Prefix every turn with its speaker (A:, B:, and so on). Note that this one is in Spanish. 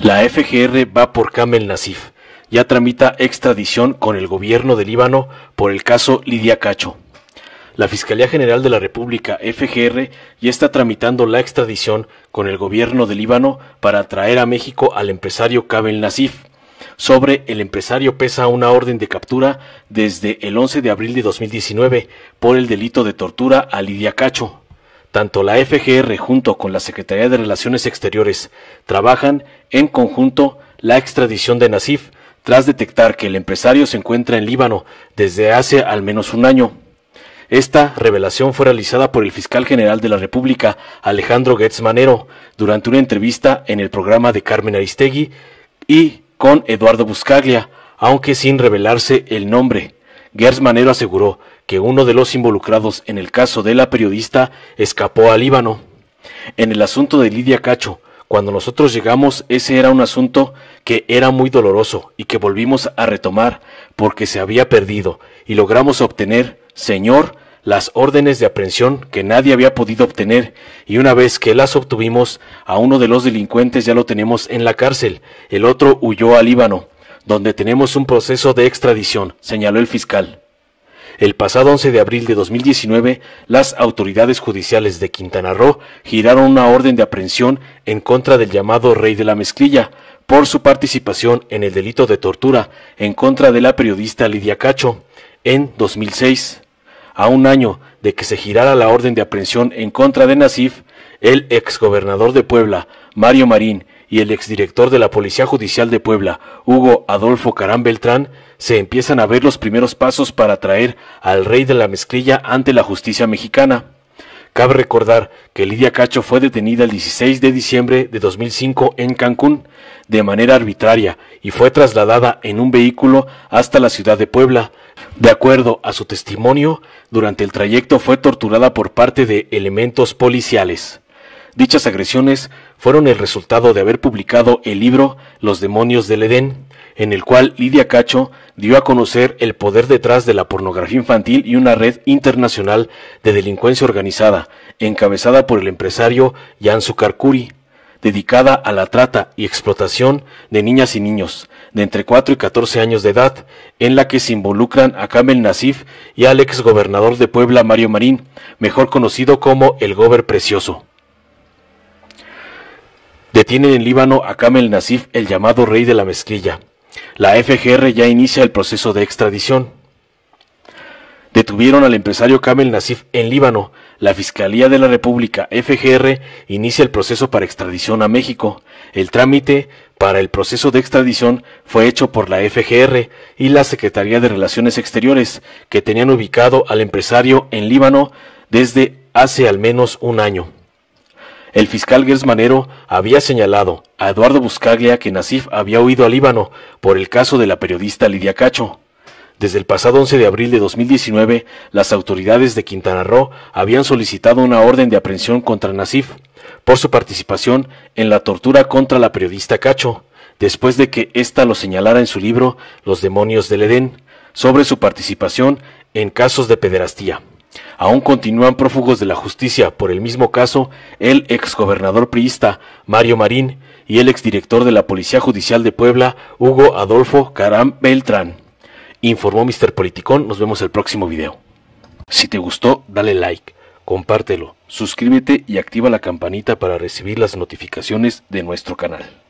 A: La FGR va por Kamel Nasif. Ya tramita extradición con el gobierno de Líbano por el caso Lidia Cacho. La Fiscalía General de la República, FGR, ya está tramitando la extradición con el gobierno de Líbano para traer a México al empresario Kamel Nasif. Sobre el empresario pesa una orden de captura desde el 11 de abril de 2019 por el delito de tortura a Lidia Cacho, tanto la FGR junto con la Secretaría de Relaciones Exteriores trabajan en conjunto la extradición de Nasif tras detectar que el empresario se encuentra en Líbano desde hace al menos un año. Esta revelación fue realizada por el fiscal general de la República, Alejandro Goetz Manero, durante una entrevista en el programa de Carmen Aristegui y con Eduardo Buscaglia, aunque sin revelarse el nombre. Gertz Manero aseguró que uno de los involucrados en el caso de la periodista escapó al Líbano. En el asunto de Lidia Cacho, cuando nosotros llegamos ese era un asunto que era muy doloroso y que volvimos a retomar porque se había perdido y logramos obtener, Señor, las órdenes de aprehensión que nadie había podido obtener y una vez que las obtuvimos, a uno de los delincuentes ya lo tenemos en la cárcel, el otro huyó al Líbano, donde tenemos un proceso de extradición, señaló el fiscal. El pasado 11 de abril de 2019, las autoridades judiciales de Quintana Roo giraron una orden de aprehensión en contra del llamado Rey de la Mezclilla por su participación en el delito de tortura en contra de la periodista Lidia Cacho en 2006. A un año de que se girara la orden de aprehensión en contra de Nasif, el exgobernador de Puebla, Mario Marín, y el exdirector de la Policía Judicial de Puebla, Hugo Adolfo Carán Beltrán, se empiezan a ver los primeros pasos para traer al rey de la mezclilla ante la justicia mexicana. Cabe recordar que Lidia Cacho fue detenida el 16 de diciembre de 2005 en Cancún de manera arbitraria y fue trasladada en un vehículo hasta la ciudad de Puebla. De acuerdo a su testimonio, durante el trayecto fue torturada por parte de elementos policiales. Dichas agresiones fueron el resultado de haber publicado el libro Los demonios del Edén, en el cual Lidia Cacho dio a conocer el poder detrás de la pornografía infantil y una red internacional de delincuencia organizada, encabezada por el empresario Jan Sukarkuri, dedicada a la trata y explotación de niñas y niños de entre 4 y 14 años de edad, en la que se involucran a Kamel Nasif y al ex gobernador de Puebla Mario Marín, mejor conocido como el Gober Precioso. Detienen en Líbano a Kamel Nasif, el llamado rey de la mezquilla. La FGR ya inicia el proceso de extradición. Detuvieron al empresario Kamel Nasif en Líbano. La Fiscalía de la República FGR inicia el proceso para extradición a México. El trámite para el proceso de extradición fue hecho por la FGR y la Secretaría de Relaciones Exteriores, que tenían ubicado al empresario en Líbano desde hace al menos un año. El fiscal Gersmanero había señalado a Eduardo Buscaglia que Nasif había huido a Líbano por el caso de la periodista Lidia Cacho. Desde el pasado 11 de abril de 2019, las autoridades de Quintana Roo habían solicitado una orden de aprehensión contra Nasif por su participación en la tortura contra la periodista Cacho, después de que ésta lo señalara en su libro Los demonios del Edén, sobre su participación en casos de pederastía aún continúan prófugos de la justicia por el mismo caso el exgobernador priista Mario Marín y el exdirector de la Policía Judicial de Puebla Hugo Adolfo Caram Beltrán. Informó Mr. Politicón, nos vemos el próximo video. Si te gustó, dale like, compártelo, suscríbete y activa la campanita para recibir las notificaciones de nuestro canal.